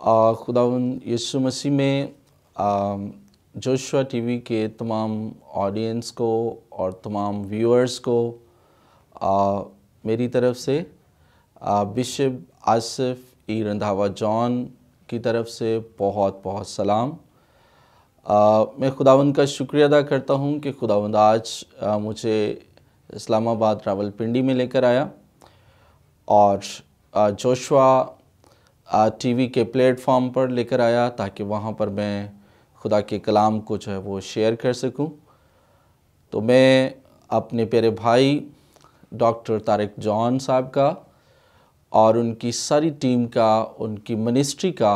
खुदा यीशु मसीह में Joshua TV के तमाम ऑडियंस को और तमाम व्यूअर्स को आ, मेरी तरफ से bishop Asif E Randhawa John की तरफ से बहुत बहुत सलाम आ, मैं खुदावंद का शुक्रिया अदा करता हूँ कि खुदावंद आज आ, मुझे इस्लामाबाद रावलपिंडी में लेकर आया और जोशुआ टीवी के प्लेटफॉर्म पर लेकर आया ताकि वहाँ पर मैं खुदा के कलाम को जो है वो शेयर कर सकूँ तो मैं अपने प्यारे भाई डॉक्टर तारक जॉन साहब का और उनकी सारी टीम का उनकी मिनिस्ट्री का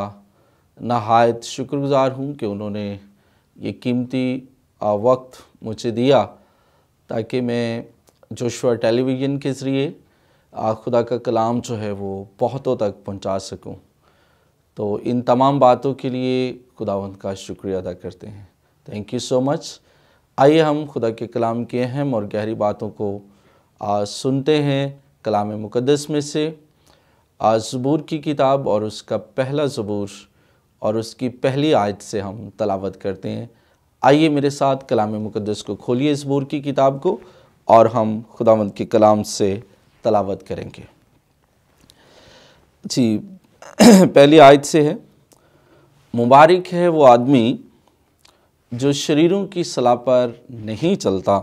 नहायत शुक्रगुज़ार हूँ कि उन्होंने ये कीमती वक्त मुझे दिया ताकि मैं जोशुआ टेलीविज़न के ज़रिए खुदा का कलाम जो है वो बहुतों तक पहुंचा सकूं तो इन तमाम बातों के लिए खुदावंत का शुक्रिया अदा करते हैं थैंक यू सो मच आइए हम खुदा के कलाम के अहम और गहरी बातों को आज सुनते हैं कलाम मुकदस में से आज ज़बूर की किताब और उसका पहला ज़बूर और उसकी पहली आयत से हम तलावत करते हैं आइए मेरे साथ कलाम मुकदस को खोलिए ज़बूर की किताब को और हम खुदावंद के कलाम से तलावत करेंगे जी पहली आयत से है मुबारक है वो आदमी जो शरीरों की सलाह पर नहीं चलता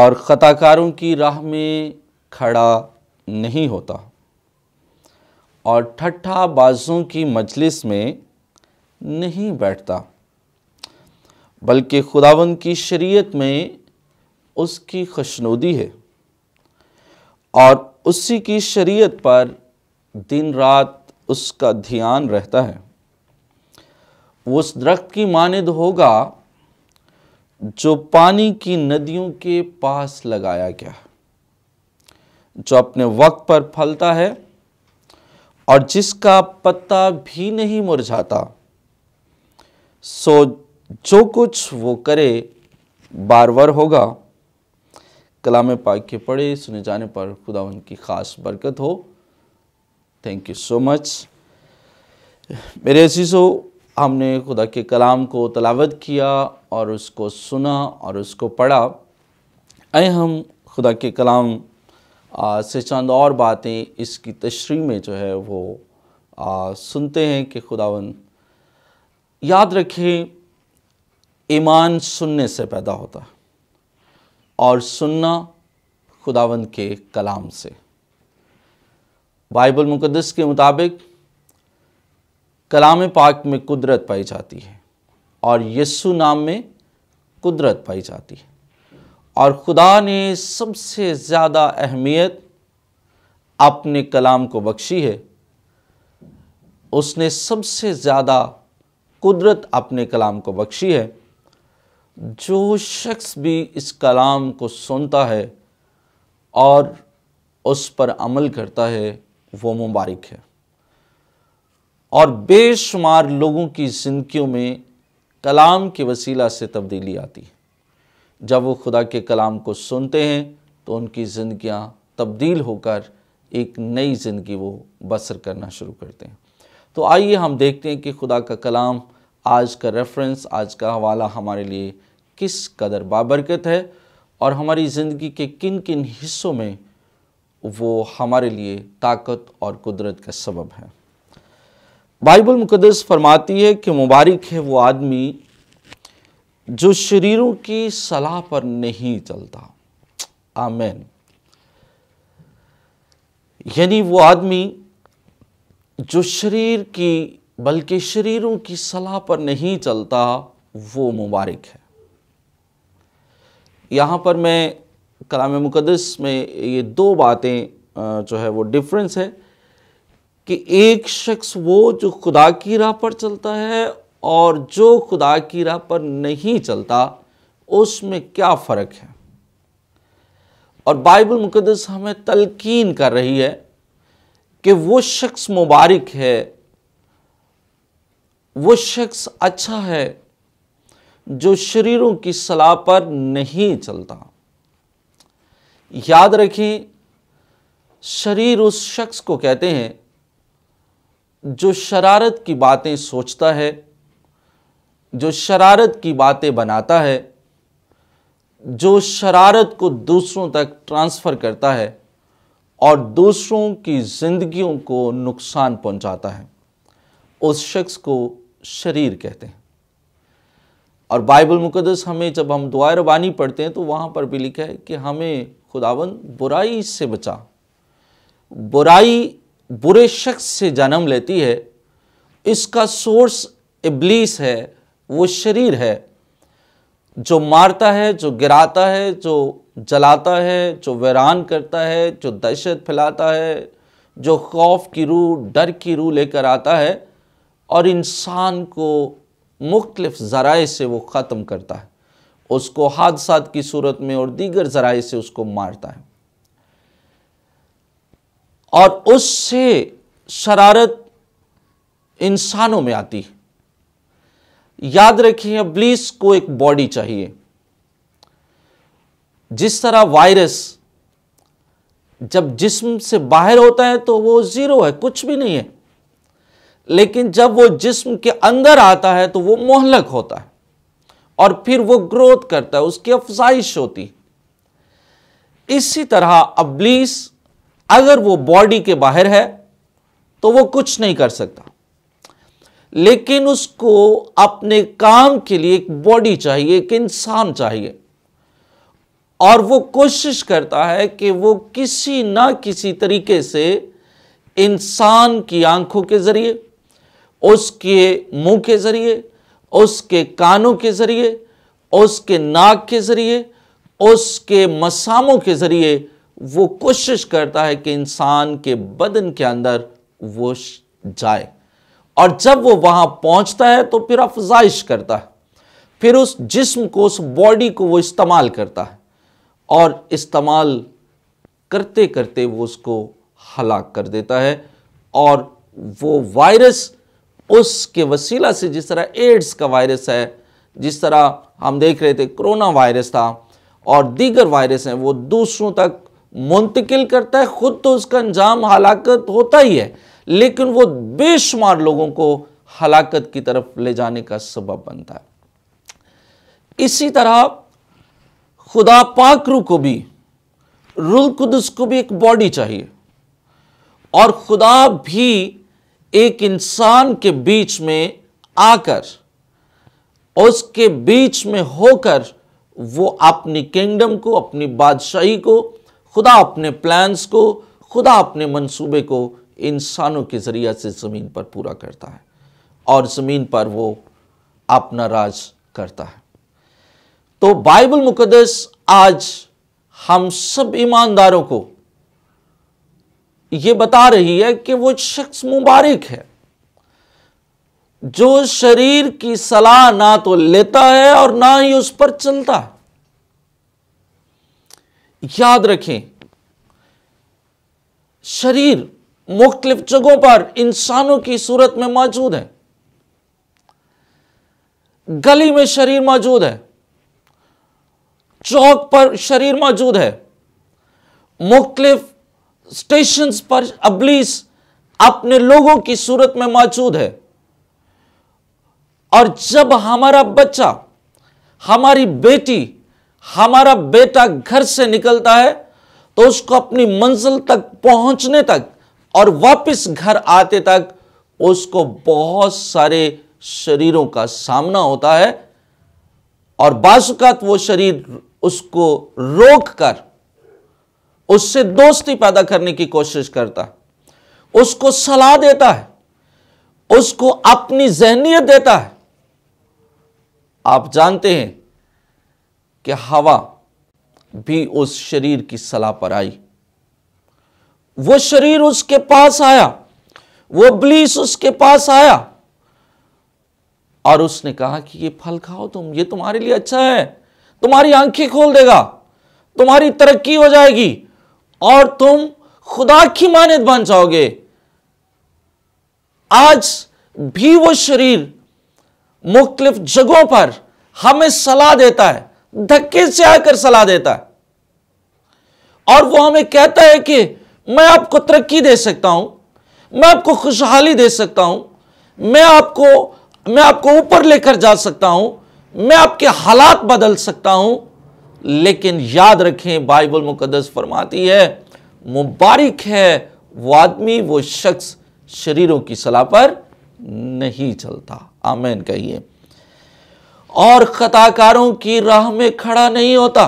और ख़ताकारों की राह में खड़ा नहीं होता और ठट्ठा बाजों की मजलिस में नहीं बैठता बल्कि खुदावन की शरीयत में उसकी खुशनुदी है और उसी की शरीयत पर दिन रात उसका ध्यान रहता है उस दरख्त की मानद होगा जो पानी की नदियों के पास लगाया गया जो अपने वक्त पर फलता है और जिसका पत्ता भी नहीं मुरझाता सो जो कुछ वो करे बारवर होगा कलाम पाक के पढ़े सुने जाने पर खुदा उनकी ख़ास बरकत हो थैंक यू सो मच मेरे अजीज़ो हमने खुदा के कलाम को तलावत किया और उसको सुना और उसको पढ़ा आए हम खुदा के कलाम आ, से चंद और बातें इसकी तशरी में जो है वो आ, सुनते हैं कि खुदावन याद रखें ईमान सुनने से पैदा होता है और सुनना खुदावंद के कलाम से बाइबल मुकदस के मुताबिक कलाम पाक में कुदरत पाई जाती है और यस्सु नाम में कुदरत पाई जाती है और खुदा ने सबसे ज़्यादा अहमियत अपने कलाम को बख्शी है उसने सबसे ज़्यादा कुदरत अपने कलाम को बख्शी है जो शख्स भी इस कलाम को सुनता है और उस पर अमल करता है वो मुबारक है और बेशुमार लोगों की ज़िंदगियों में कलाम के वसीला से तब्दीली आती है जब वो खुदा के कलाम को सुनते हैं तो उनकी ज़िंदियाँ तब्दील होकर एक नई ज़िंदगी वो बसर करना शुरू करते हैं तो आइए हम देखते हैं कि खुदा का कलाम आज का रेफरेंस आज का हवाला हमारे लिए किस कदर बाबरकत है और हमारी ज़िंदगी के किन किन हिस्सों में वो हमारे लिए ताकत और कुदरत का सबब है बाइबल मुकदस फरमाती है कि मुबारक है वो आदमी जो शरीरों की सलाह पर नहीं चलता आमेन यानी वो आदमी जो शरीर की बल्कि शरीरों की सलाह पर नहीं चलता वो मुबारक है यहाँ पर मैं कलाम मुकदस में ये दो बातें जो है वो डिफरेंस है कि एक शख्स वो जो खुदा की राह पर चलता है और जो खुदा की राह पर नहीं चलता उसमें क्या फ़र्क है और बाइबल मुकदस हमें तलकीन कर रही है कि वो शख्स मुबारक है वो शख्स अच्छा है जो शरीरों की सलाह पर नहीं चलता याद रखें शरीर उस शख्स को कहते हैं जो शरारत की बातें सोचता है जो शरारत की बातें बनाता है जो शरारत को दूसरों तक ट्रांसफ़र करता है और दूसरों की ज़िंदगियों को नुकसान पहुंचाता है उस शख्स को शरीर कहते हैं और बाइबल मुकदस हमें जब हम दुआ रबानी पढ़ते हैं तो वहाँ पर भी लिखा है कि हमें खुदावन बुराई से बचा बुराई बुरे शख्स से जन्म लेती है इसका सोर्स इब्लीस है वो शरीर है जो मारता है जो गिराता है जो जलाता है जो वैरान करता है जो दहशत फैलाता है जो खौफ की रूह डर की रूह लेकर आता है और इंसान को मुख्तफ ज़राए से वो ख़त्म करता है उसको हादसा की सूरत में और दीगर ज़राए से उसको मारता है और उससे शरारत इंसानों में आती है याद रखिए अब्लीस को एक बॉडी चाहिए जिस तरह वायरस जब जिस्म से बाहर होता है तो वो ज़ीरो है कुछ भी नहीं है लेकिन जब वो जिस्म के अंदर आता है तो वो मोहलक होता है और फिर वो ग्रोथ करता है उसकी अफजाइश होती इसी तरह अब्लीस अगर वो बॉडी के बाहर है तो वो कुछ नहीं कर सकता लेकिन उसको अपने काम के लिए एक बॉडी चाहिए एक इंसान चाहिए और वो कोशिश करता है कि वो किसी ना किसी तरीके से इंसान की आंखों के ज़रिए उसके मुंह के ज़रिए उसके कानों के ज़रिए उसके नाक के ज़रिए उसके मसामों के ज़रिए वो कोशिश करता है कि इंसान के बदन के अंदर वो जाए और जब वो वहाँ पहुँचता है तो फिर अफजाइश करता है फिर उस जिस्म को उस बॉडी को वो इस्तेमाल करता है और इस्तेमाल करते करते वो उसको हलाक कर देता है और वो वायरस उसके वसीला से जिस तरह एड्स का वायरस है जिस तरह हम देख रहे थे कोरोना वायरस था और दीगर वायरस हैं वो दूसरों तक मुंतकिल करता है ख़ुद तो उसका अंजाम हलाकत होता ही है लेकिन वो बेशुमार लोगों को हलाकत की तरफ ले जाने का सबब बनता है इसी तरह खुदा पाकरू को भी रुल कुदस को भी एक बॉडी चाहिए और खुदा भी एक इंसान के बीच में आकर उसके बीच में होकर वो अपनी किंगडम को अपनी बादशाही को खुदा अपने प्लान्स को खुदा अपने मंसूबे को इंसानों के ज़रिए से ज़मीन पर पूरा करता है और ज़मीन पर वो अपना राज करता है तो बाइबल मुकदस आज हम सब ईमानदारों को ये बता रही है कि वो शख्स मुबारक है जो शरीर की सलाह ना तो लेता है और ना ही उस पर चलता याद रखें शरीर मुख्तलिफ जगहों पर इंसानों की सूरत में मौजूद है गली में शरीर मौजूद है चौक पर शरीर मौजूद है मुख्तलिफ स्टेशन पर अबलीस अपने लोगों की सूरत में मौजूद है और जब हमारा बच्चा हमारी बेटी हमारा बेटा घर से निकलता है तो उसको अपनी मंजिल तक पहुंचने तक और वापस घर आते तक उसको बहुत सारे शरीरों का सामना होता है और बासुकात वो शरीर उसको रोक कर उससे दोस्ती पैदा करने की कोशिश करता है उसको सलाह देता है उसको अपनी जहनीत देता है आप जानते हैं कि हवा भी उस शरीर की सलाह पर आई वो शरीर उसके पास आया वो ब्लीस उसके पास आया और उसने कहा कि ये फल खाओ तुम ये तुम्हारे लिए अच्छा है तुम्हारी आंखें खोल देगा तुम्हारी तरक्की हो जाएगी और तुम खुदा की मानद बन जाओगे आज भी वो शरीर मुख्तलिफ जगहों पर हमें सलाह देता है धक्के से आकर सलाह देता है और वो हमें कहता है कि मैं आपको तरक्की दे सकता हूं मैं आपको खुशहाली दे सकता हूं मैं आपको मैं आपको ऊपर लेकर जा सकता हूं मैं आपके हालात बदल सकता हूं लेकिन याद रखें बाइबल मुकदस फरमाती है मुबारक है वो आदमी वो शख्स शरीरों की सलाह पर नहीं चलता आमेन कहिए और खताकारों की राह में खड़ा नहीं होता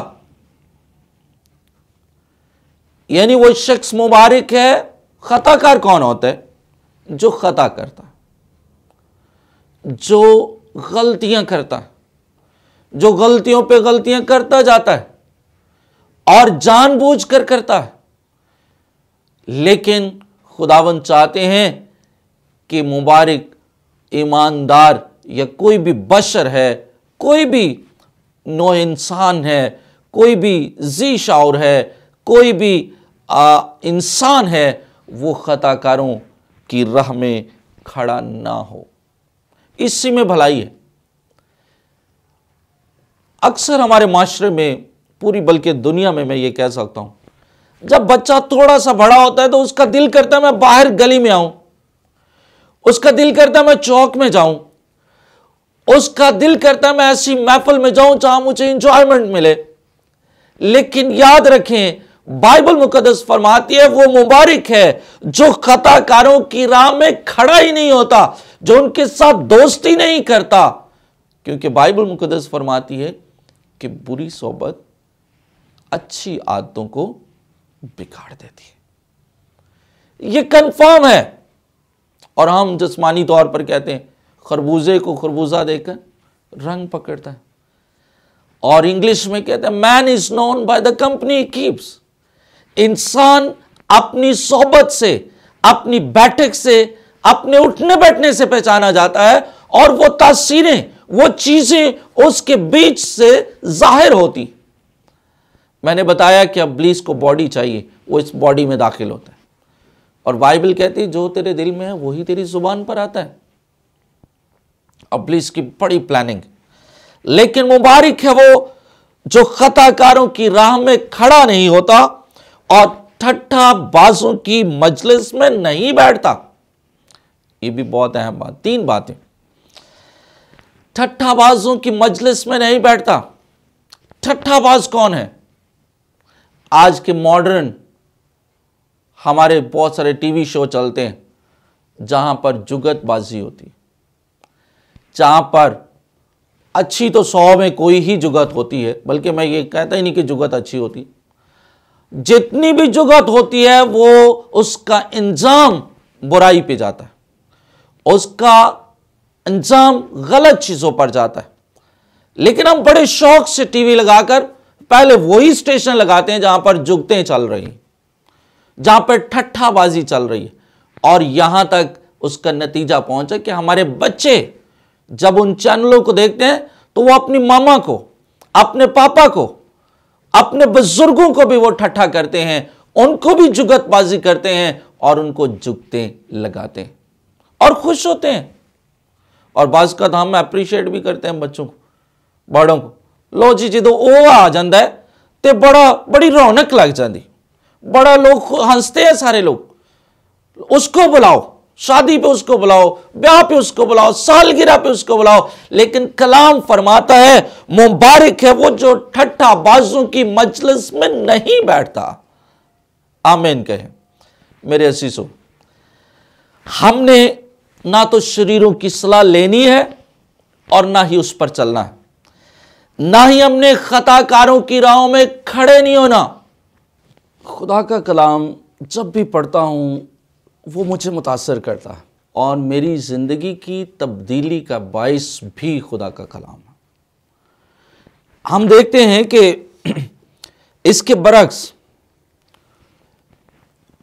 यानी वो शख्स मुबारक है खताकार कौन होता है जो खता करता जो गलतियां करता है जो गलतियों पे गलतियां करता जाता है और जानबूझ कर करता है लेकिन खुदावन चाहते हैं कि मुबारक ईमानदार या कोई भी बशर है कोई भी नो इंसान है कोई भी जी शावर है कोई भी इंसान है वो ख़ताकारों की राह में खड़ा ना हो इसी में भलाई है अक्सर हमारे माशरे में पूरी बल्कि दुनिया में मैं ये कह सकता हूँ जब बच्चा थोड़ा सा बड़ा होता है तो उसका दिल करता है मैं बाहर गली में आऊं उसका दिल करता है मैं चौक में जाऊं उसका दिल करता है मैं ऐसी महफल में जाऊं जहां मुझे इंजॉयमेंट मिले लेकिन याद रखें बाइबल मुकदस फरमाती है वो मुबारक है जो खताकारों की राह में खड़ा ही नहीं होता जो उनके साथ दोस्ती नहीं करता क्योंकि बाइबल मुकदस फरमाती है कि बुरी सोबत अच्छी आदतों को बिगाड़ देती है ये कंफर्म है और हम जिसमानी तौर पर कहते हैं खरबूजे को खरबूजा देकर रंग पकड़ता है और इंग्लिश में कहते हैं man is known by the company keeps इंसान अपनी सोबत से अपनी बैठक से अपने उठने बैठने से पहचाना जाता है और वो तासीरें वो चीज़ें उसके बीच से जाहिर होती मैंने बताया कि ब्लीस को बॉडी चाहिए वो इस बॉडी में दाखिल होता है और बाइबल कहती है जो तेरे दिल में है वही तेरी जुबान पर आता है ब्लीस की बड़ी प्लानिंग लेकिन मुबारक है वो जो खताकारों की राह में खड़ा नहीं होता और ठट्ठा बाजों की मजलिस में नहीं बैठता ये भी बहुत अहम बात तीन बातें ठट्ठाबाजों की मजलिस में नहीं बैठता ठट्ठाबाज कौन है आज के मॉडर्न हमारे बहुत सारे टीवी शो चलते हैं जहां पर जुगतबाजी होती जहां पर अच्छी तो सौ में कोई ही जुगत होती है बल्कि मैं ये कहता ही नहीं कि जुगत अच्छी होती जितनी भी जुगत होती है वो उसका इंजाम बुराई पे जाता है उसका अंजाम गलत चीज़ों पर जाता है लेकिन हम बड़े शौक से टीवी लगाकर पहले वही स्टेशन लगाते हैं जहां पर जुगते चल रही जहां पर ठट्ठाबाजी चल रही है और यहां तक उसका नतीजा पहुंचा कि हमारे बच्चे जब उन चैनलों को देखते हैं तो वो अपनी मामा को अपने पापा को अपने बुजुर्गों को भी वो ठट्ठा करते हैं उनको भी जुगतबाजी करते हैं और उनको जुगते लगाते हैं और खुश होते हैं और बाज का धाम में अप्रिशिएट भी करते हैं बच्चों को बड़ों को लो जी जो ओ आ जाता है तो बड़ा बड़ी रौनक लग जाती बड़ा लोग हंसते हैं सारे लोग उसको बुलाओ शादी पे उसको बुलाओ ब्याह पे उसको बुलाओ सालगिरह पे उसको बुलाओ लेकिन कलाम फरमाता है मुबारक है वो जो ठट्ठा बाजू की मजलिस में नहीं बैठता आमेन कहे मेरे असीसो हमने ना तो शरीरों की सलाह लेनी है और ना ही उस पर चलना है ना ही हमने खताकारों की राहों में खड़े नहीं होना खुदा का कलाम जब भी पढ़ता हूँ वो मुझे मुतासर करता है और मेरी ज़िंदगी की तब्दीली का बायस भी खुदा का कलाम है हम देखते हैं कि इसके बरक्स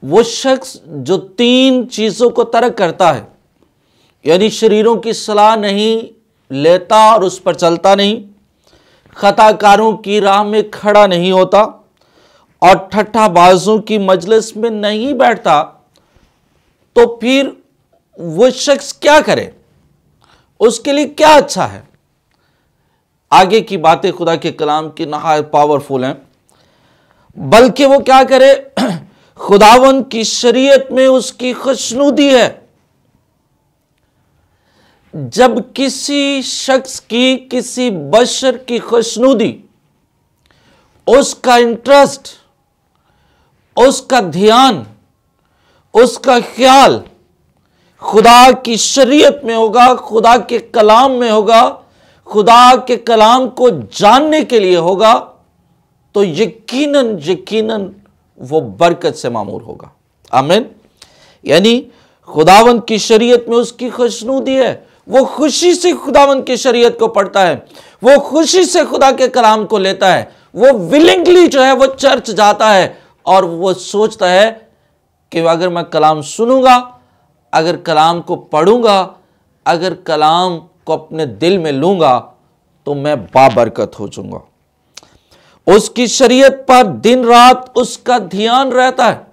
वो शख्स जो तीन चीज़ों को तर्क करता है यानी शरीरों की सलाह नहीं लेता और उस पर चलता नहीं खताकारों की राह में खड़ा नहीं होता और ठट्ठाबाजों की मजलिस में नहीं बैठता तो फिर वो शख्स क्या करे उसके लिए क्या अच्छा है आगे की बातें खुदा के कलाम की नहाय पावरफुल हैं बल्कि वो क्या करे खुदावन की शरीयत में उसकी खुशनुदी है जब किसी शख्स की किसी बशर की खुशनुदी उसका इंटरेस्ट उसका ध्यान उसका ख्याल खुदा की शरीयत में होगा खुदा के कलाम में होगा खुदा के कलाम को जानने के लिए होगा तो यकीनन यकीनन वो बरकत से मामूर होगा आमीन यानी खुदावंत की शरीयत में उसकी खुशनुदी है वो खुशी से खुदावन की शरीयत को पढ़ता है वो खुशी से खुदा के कलाम को लेता है वो विलिंगली जो है वो चर्च जाता है और वो सोचता है कि अगर मैं कलाम सुनूंगा अगर कलाम को पढ़ूंगा अगर कलाम को अपने दिल में लूंगा तो मैं बाबरकत हो जाऊंगा उसकी शरीयत पर दिन रात उसका ध्यान रहता है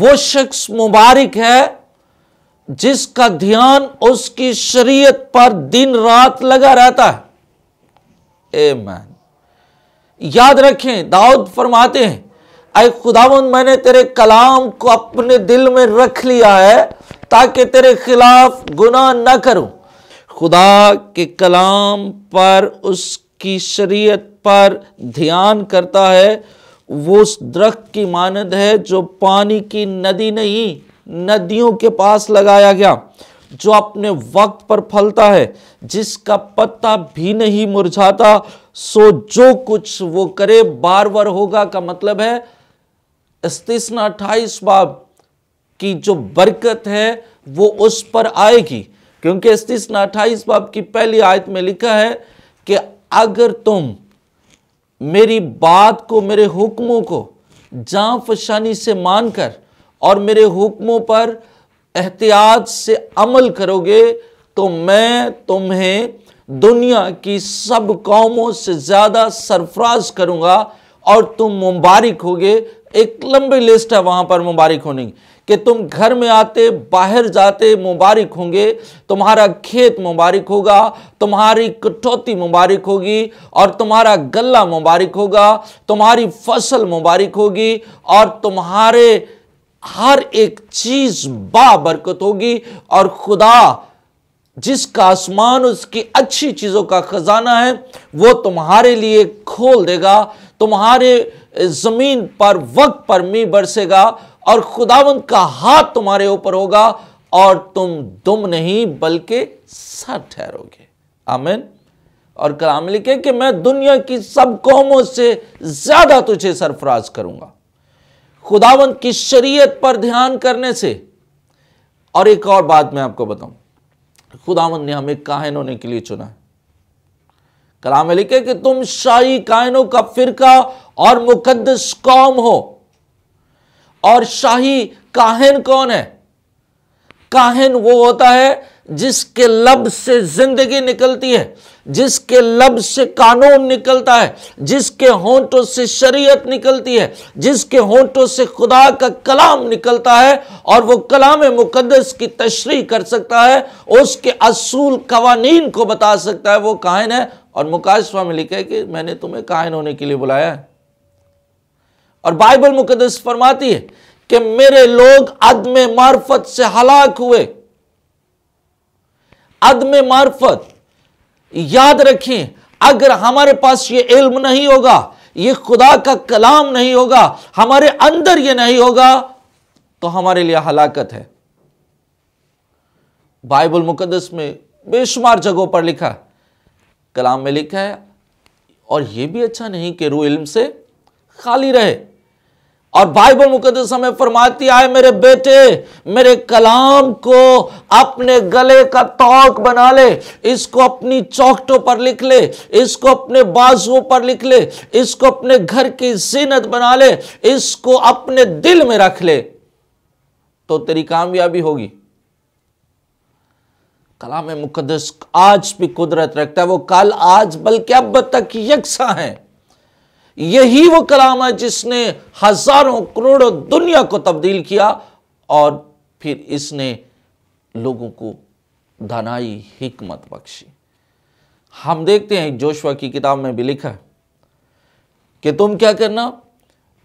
वो शख्स मुबारक है जिसका ध्यान उसकी शरीयत पर दिन रात लगा रहता है ए मैन याद रखें दाऊद फरमाते हैं आए खुदावन मैंने तेरे कलाम को अपने दिल में रख लिया है ताकि तेरे खिलाफ गुनाह न करूं खुदा के कलाम पर उसकी शरीयत पर ध्यान करता है वो उस दरख्त की मानद है जो पानी की नदी नहीं नदियों के पास लगाया गया जो अपने वक्त पर फलता है जिसका पत्ता भी नहीं मुरझाता सो जो कुछ वो करे बार बार होगा का मतलब है स्तिष्णा अट्ठाईस बाब की जो बरकत है वो उस पर आएगी क्योंकि स्तीसना अट्ठाईस बाब की पहली आयत में लिखा है कि अगर तुम मेरी बात को मेरे हुक्मों को जाफ शानी से मानकर और मेरे हुक्मों पर एहतियात से अमल करोगे तो मैं तुम्हें दुनिया की सब कौमों से ज़्यादा सरफराज करूँगा और तुम मुबारक होगे एक लंबी लिस्ट है वहाँ पर मुबारक होने की कि तुम घर में आते बाहर जाते मुबारक होंगे तुम्हारा खेत मुबारक होगा तुम्हारी कटौती मुबारक होगी और तुम्हारा गला मुबारक होगा तुम्हारी फसल मुबारक होगी और तुम्हारे हर एक चीज बाबरकत होगी और खुदा जिसका आसमान उसकी अच्छी चीज़ों का ख़जाना है वो तुम्हारे लिए खोल देगा तुम्हारे ज़मीन पर वक्त पर मी बरसेगा और खुदावंत का हाथ तुम्हारे ऊपर होगा और तुम दुम नहीं बल्कि सर ठहरोगे आमिन और कलाम लिखे कि मैं दुनिया की सब कौमों से ज़्यादा तुझे सरफराज करूंगा खुदावन की शरीयत पर ध्यान करने से और एक और बात मैं आपको बताऊं खुदावन ने हमें कायन होने के लिए चुना है कलाम में लिखे कि तुम शाही कायनों का फिरका और मुकद्दस कौम हो और शाही काहन कौन है काहन वो होता है जिसके लब से जिंदगी निकलती है जिसके लब से कानून निकलता है जिसके होंठों से शरीयत निकलती है जिसके होंठों से खुदा का कलाम निकलता है और वो कलाम मुकदस की तशरी कर सकता है उसके असूल कवानीन को बता सकता है वो कायन है और मुकाशवा में लिखे कि मैंने तुम्हें कायन होने के लिए बुलाया है और बाइबल मुकदस फरमाती है कि मेरे लोग अदम मार्फत से हलाक हुए अदम मार्फत याद रखें अगर हमारे पास ये इल्म नहीं होगा ये खुदा का कलाम नहीं होगा हमारे अंदर ये नहीं होगा तो हमारे लिए हलाकत है बाइबल मुकदस में बेशुमार जगहों पर लिखा कलाम में लिखा है और यह भी अच्छा नहीं कि रू इल्म से खाली रहे और बाइबल मुकदस हमें फरमाती आए मेरे बेटे मेरे कलाम को अपने गले का तौक बना ले इसको अपनी चौकटों पर लिख ले इसको अपने बाजुओं पर लिख ले इसको अपने घर की जीनत बना ले इसको अपने दिल में रख ले तो तेरी कामयाबी होगी कलाम मुकदस आज भी कुदरत रखता है वो कल आज बल्कि अब तक यकसा है यही वो कलाम है जिसने हजारों करोड़ों दुनिया को तब्दील किया और फिर इसने लोगों को धनाई हिकमत बख्शी हम देखते हैं जोशवा की किताब में भी लिखा है कि तुम क्या करना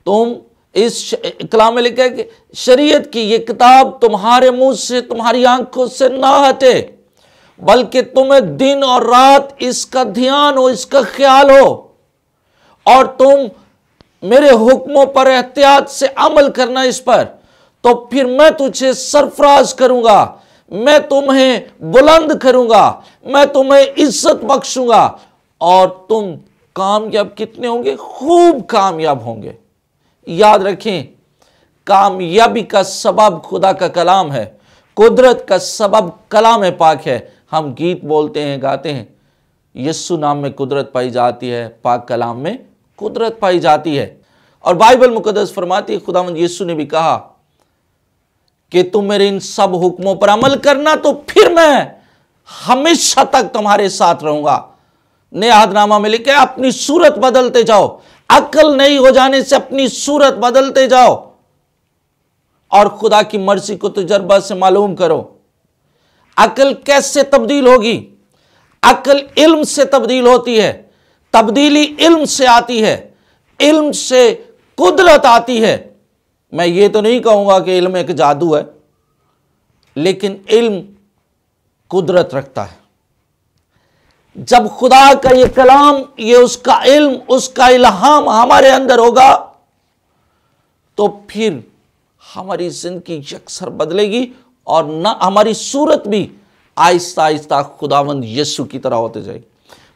तुम इस कलाम में लिखा है कि शरीयत की ये किताब तुम्हारे मुंह से तुम्हारी आंखों से ना हटे बल्कि तुम्हें दिन और रात इसका ध्यान हो इसका ख्याल हो और तुम मेरे हुक्मों पर एहतियात से अमल करना इस पर तो फिर मैं तुझे सरफराज करूंगा मैं तुम्हें बुलंद करूंगा मैं तुम्हें इज्जत बख्शूंगा और तुम कामयाब कितने होंगे खूब कामयाब होंगे याद रखें कामयाबी का सबब खुदा का कलाम है कुदरत का सबब कलाम पाक है हम गीत बोलते हैं गाते हैं यस्सु नाम में कुदरत पाई जाती है पाक कलाम में कुदरत पाई जाती है और बाइबल मुकदस फरमाती है खुदा यीशु ने भी कहा कि तुम मेरे इन सब हुक्मों पर अमल करना तो फिर मैं हमेशा तक तुम्हारे साथ रहूंगा नेहादनामा में लिखे अपनी सूरत बदलते जाओ अकल नहीं हो जाने से अपनी सूरत बदलते जाओ और खुदा की मर्जी को तजर्बा से मालूम करो अकल कैसे तब्दील होगी अकल इल्म से तब्दील होती है तब्दीली इल्म से आती है इल्म से कुदरत आती है मैं ये तो नहीं कहूंगा कि इल्म एक जादू है लेकिन इल्म कुदरत रखता है जब खुदा का ये कलाम ये उसका इल्म उसका इल्हाम हमारे अंदर होगा तो फिर हमारी ज़िंदगी यकसर बदलेगी और ना हमारी सूरत भी आहिस्ता आहिस्ता खुदावंद यीशु की तरह होते जाएगी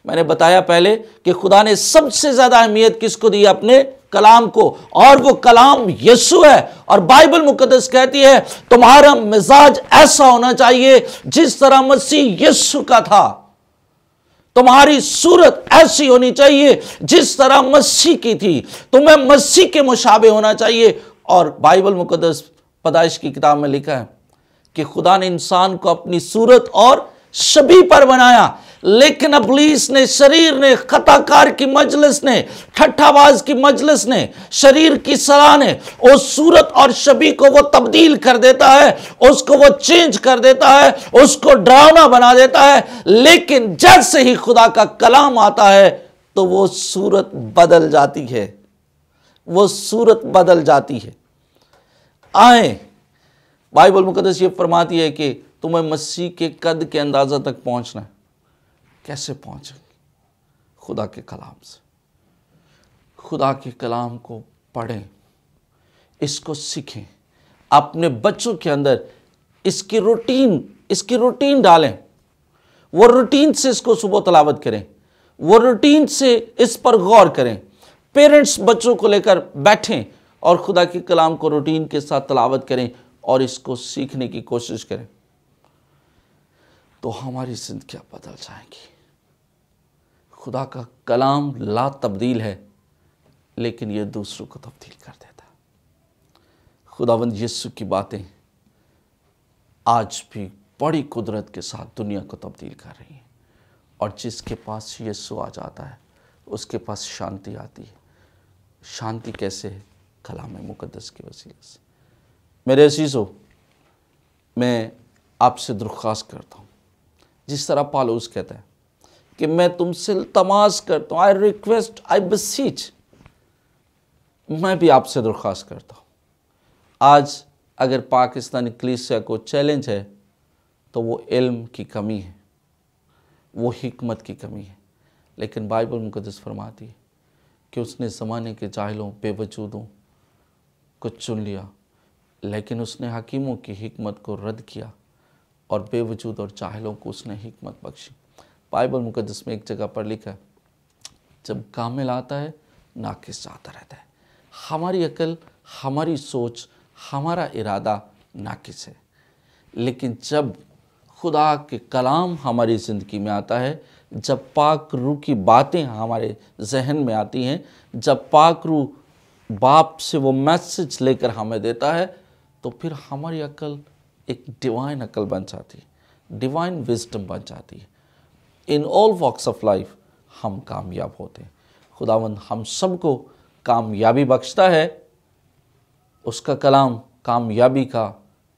मैंने बताया पहले कि खुदा ने सबसे ज़्यादा अहमियत किसको दी अपने कलाम को और वो कलाम यस्सु है और बाइबल मुकदस कहती है तुम्हारा मिजाज ऐसा होना चाहिए जिस तरह मसीह यस्सु का था तुम्हारी सूरत ऐसी होनी चाहिए जिस तरह मसीह की थी तुम्हें मसीह के मुशाबे होना चाहिए और बाइबल मुकदस पदाइश की किताब में लिखा है कि खुदा ने इंसान को अपनी सूरत और शबी पर बनाया लेकिन अबलीस ने शरीर ने खताकार की मजलिस ने ठट्ठाबाज की मजलिस ने शरीर की सलाह ने उस सूरत और शबी को वो तब्दील कर देता है उसको वो चेंज कर देता है उसको ड्रामा बना देता है लेकिन जैसे ही खुदा का कलाम आता है तो वो सूरत बदल जाती है वो सूरत बदल जाती है आए बाइबल मुकदस ये फरमाती है कि तुम्हें मसीह के कद के अंदाज़ा तक पहुंचना है कैसे पहुँचेंगे खुदा के कलाम से खुदा के कलाम को पढ़ें इसको सीखें अपने बच्चों के अंदर इसकी रूटीन इसकी रूटीन डालें वो रूटीन से इसको सुबह तलावत करें वो रूटीन से इस पर गौर करें पेरेंट्स बच्चों को लेकर बैठें और खुदा के कलाम को रूटीन के साथ तलावत करें और इसको सीखने की कोशिश करें तो हमारी जिंदगी बदल जाएंगी खुदा का कलाम ला तब्दील है लेकिन ये दूसरों को तब्दील कर देता खुदावंद यीशु की बातें आज भी बड़ी कुदरत के साथ दुनिया को तब्दील कर रही हैं और जिसके पास यीशु आ जाता है उसके पास शांति आती है शांति कैसे है कलाम मुकदस के वसीले से मेरे अजीज़ो मैं आपसे दरख्वास्त करता हूँ जिस तरह पालोस कहता है कि मैं तुमसे तमाश करता हूँ आई रिक्वेस्ट आई बसीच मैं भी आपसे दरख्वास्त करता हूँ आज अगर पाकिस्तानी कलीसिया को चैलेंज है तो वो इल्म की कमी है वो हिकमत की कमी है लेकिन बाइबल मुकदस फरमाती है कि उसने ज़माने के जाहिलों बेवजूदों को चुन लिया लेकिन उसने हकीमों की हिकमत को रद्द किया और बेवजूद और जाहिलों को उसने हिकमत बख्शी बाइबल मुकदस में एक जगह पर लिखा है जब कामिल आता है नाकिस जाता रहता है हमारी अकल हमारी सोच हमारा इरादा नाकिस है लेकिन जब खुदा के कलाम हमारी ज़िंदगी में आता है जब पाक रू की बातें हमारे जहन में आती हैं जब पाक रू बाप से वो मैसेज लेकर हमें देता है तो फिर हमारी अकल एक डिवाइन अकल बन जाती है डिवाइन विजडम बन जाती है in all walks of life हम कामयाब होते हैं खुदावन हम सबको कामयाबी बख्शता है उसका कलाम कामयाबी का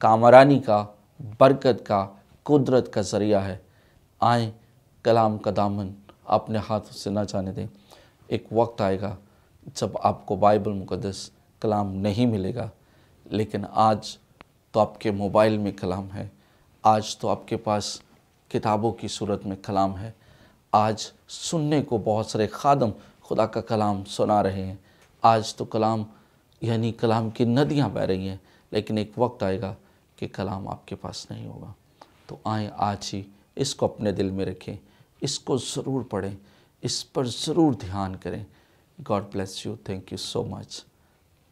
कामरानी का बरकत का कुदरत का ज़रिया है आए कलाम का दामन अपने हाथ से ना जाने दें एक वक्त आएगा जब आपको बाइबल मुकदस कलाम नहीं मिलेगा लेकिन आज तो आपके मोबाइल में कलाम है आज तो आपके पास किताबों की सूरत में कलाम है आज सुनने को बहुत सारे खादम खुदा का कलाम सुना रहे हैं आज तो कलाम यानी कलाम की नदियाँ बह रही हैं लेकिन एक वक्त आएगा कि कलाम आपके पास नहीं होगा तो आए आज ही इसको अपने दिल में रखें इसको ज़रूर पढ़ें इस पर ज़रूर ध्यान करें God bless you thank you so much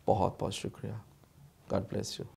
बहुत बहुत शुक्रिया गॉड ब्लेस यू